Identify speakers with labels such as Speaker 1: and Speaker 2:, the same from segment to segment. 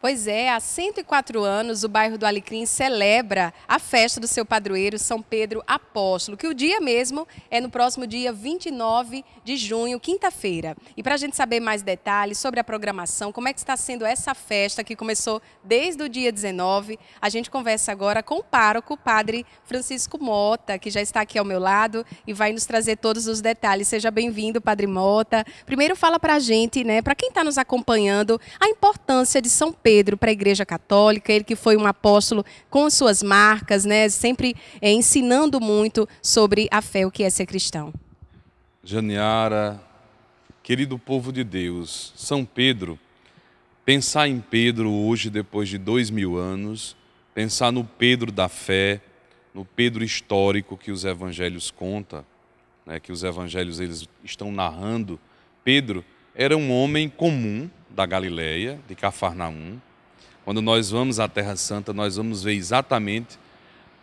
Speaker 1: Pois é, há 104 anos o bairro do Alecrim celebra a festa do seu padroeiro São Pedro Apóstolo, que o dia mesmo é no próximo dia 29 de junho, quinta-feira. E para a gente saber mais detalhes sobre a programação, como é que está sendo essa festa que começou desde o dia 19, a gente conversa agora com o pároco, o padre Francisco Mota, que já está aqui ao meu lado e vai nos trazer todos os detalhes. Seja bem-vindo, padre Mota. Primeiro fala para a gente, né, para quem está nos acompanhando, a importância de São Pedro Pedro para a Igreja Católica, ele que foi um apóstolo com suas marcas, né, sempre é, ensinando muito sobre a fé, o que é ser cristão.
Speaker 2: Janiara, querido povo de Deus, São Pedro, pensar em Pedro hoje, depois de dois mil anos, pensar no Pedro da fé, no Pedro histórico que os evangelhos contam, né, que os evangelhos eles estão narrando, Pedro era um homem comum, da Galileia, de Cafarnaum, quando nós vamos à Terra Santa, nós vamos ver exatamente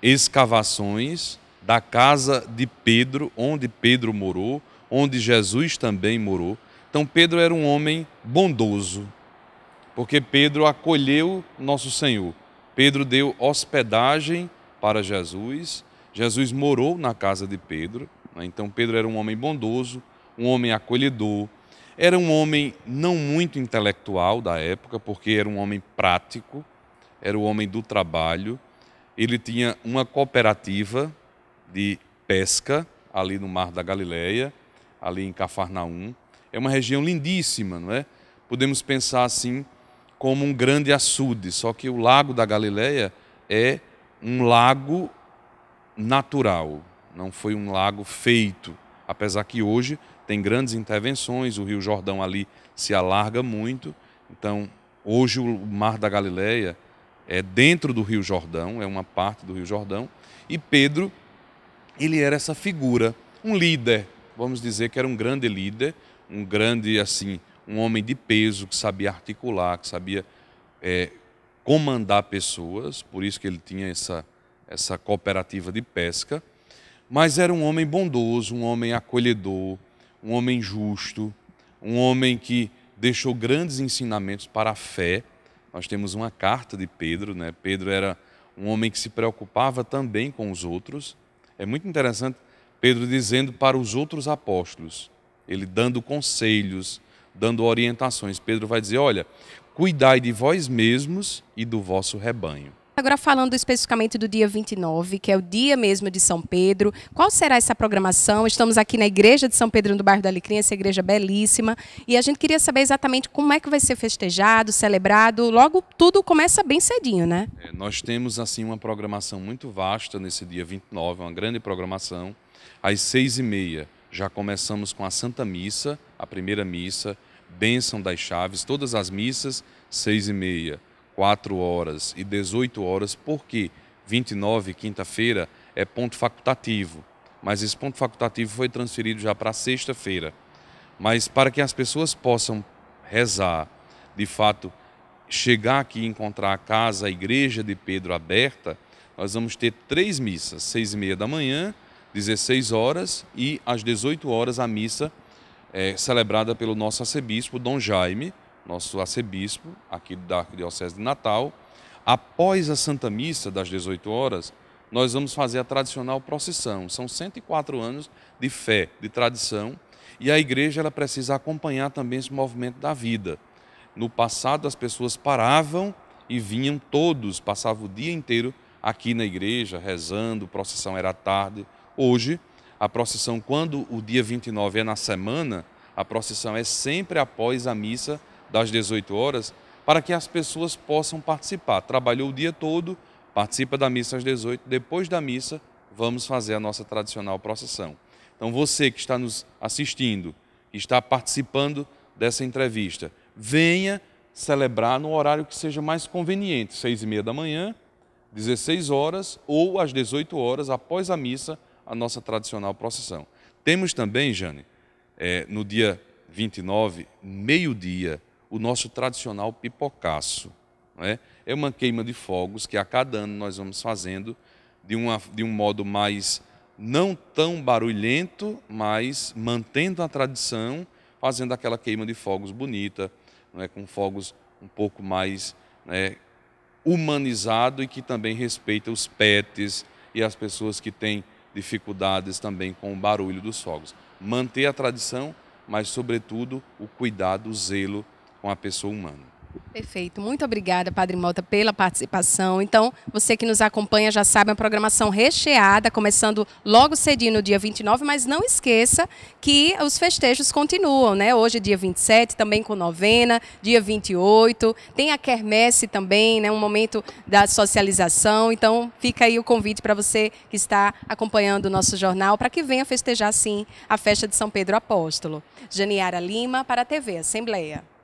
Speaker 2: escavações da casa de Pedro, onde Pedro morou, onde Jesus também morou. Então Pedro era um homem bondoso, porque Pedro acolheu nosso Senhor. Pedro deu hospedagem para Jesus. Jesus morou na casa de Pedro. Né? Então Pedro era um homem bondoso, um homem acolhedor, era um homem não muito intelectual da época, porque era um homem prático, era o homem do trabalho. Ele tinha uma cooperativa de pesca ali no Mar da Galileia, ali em Cafarnaum. É uma região lindíssima, não é? Podemos pensar assim como um grande açude, só que o Lago da Galileia é um lago natural, não foi um lago feito, apesar que hoje tem grandes intervenções, o Rio Jordão ali se alarga muito. Então, hoje o Mar da Galileia é dentro do Rio Jordão, é uma parte do Rio Jordão, e Pedro, ele era essa figura, um líder, vamos dizer que era um grande líder, um grande, assim, um homem de peso que sabia articular, que sabia é, comandar pessoas, por isso que ele tinha essa, essa cooperativa de pesca, mas era um homem bondoso, um homem acolhedor, um homem justo, um homem que deixou grandes ensinamentos para a fé. Nós temos uma carta de Pedro, né? Pedro era um homem que se preocupava também com os outros. É muito interessante Pedro dizendo para os outros apóstolos, ele dando conselhos, dando orientações. Pedro vai dizer: Olha, cuidai de vós mesmos e do vosso rebanho.
Speaker 1: Agora falando especificamente do dia 29, que é o dia mesmo de São Pedro, qual será essa programação? Estamos aqui na igreja de São Pedro no bairro da Alecrim, essa igreja belíssima, e a gente queria saber exatamente como é que vai ser festejado, celebrado. Logo tudo começa bem cedinho, né?
Speaker 2: É, nós temos assim uma programação muito vasta nesse dia 29, uma grande programação. Às seis e meia já começamos com a Santa Missa, a primeira missa, bênção das chaves, todas as missas seis e meia 4 horas e 18 horas, porque 29, quinta-feira, é ponto facultativo. Mas esse ponto facultativo foi transferido já para sexta-feira. Mas para que as pessoas possam rezar, de fato, chegar aqui e encontrar a casa, a igreja de Pedro aberta, nós vamos ter três missas, seis e meia da manhã, 16 horas e às 18 horas a missa é, celebrada pelo nosso arcebispo Dom Jaime, nosso arcebispo, aqui da Arquidiocese de Natal. Após a Santa Missa, das 18 horas, nós vamos fazer a tradicional procissão. São 104 anos de fé, de tradição, e a igreja ela precisa acompanhar também esse movimento da vida. No passado, as pessoas paravam e vinham todos, passavam o dia inteiro aqui na igreja, rezando, procissão era tarde. Hoje, a procissão, quando o dia 29 é na semana, a procissão é sempre após a missa das 18 horas, para que as pessoas possam participar. Trabalhou o dia todo, participa da missa às 18, depois da missa vamos fazer a nossa tradicional procissão. Então você que está nos assistindo, que está participando dessa entrevista, venha celebrar no horário que seja mais conveniente, seis e meia da manhã, 16 horas ou às 18 horas, após a missa, a nossa tradicional procissão. Temos também, Jane, é, no dia 29, meio-dia, o nosso tradicional pipocaço. É? é uma queima de fogos que a cada ano nós vamos fazendo de, uma, de um modo mais não tão barulhento, mas mantendo a tradição, fazendo aquela queima de fogos bonita, é? com fogos um pouco mais é, humanizado e que também respeita os pets e as pessoas que têm dificuldades também com o barulho dos fogos. Manter a tradição, mas sobretudo o cuidado, o zelo com a pessoa humana.
Speaker 1: Perfeito. Muito obrigada, Padre Mota, pela participação. Então, você que nos acompanha já sabe, é uma programação recheada, começando logo cedinho no dia 29, mas não esqueça que os festejos continuam, né? Hoje, é dia 27, também com novena, dia 28, tem a quermesse também, né? Um momento da socialização. Então, fica aí o convite para você que está acompanhando o nosso jornal, para que venha festejar, sim, a festa de São Pedro Apóstolo. Janiara Lima, para a TV Assembleia.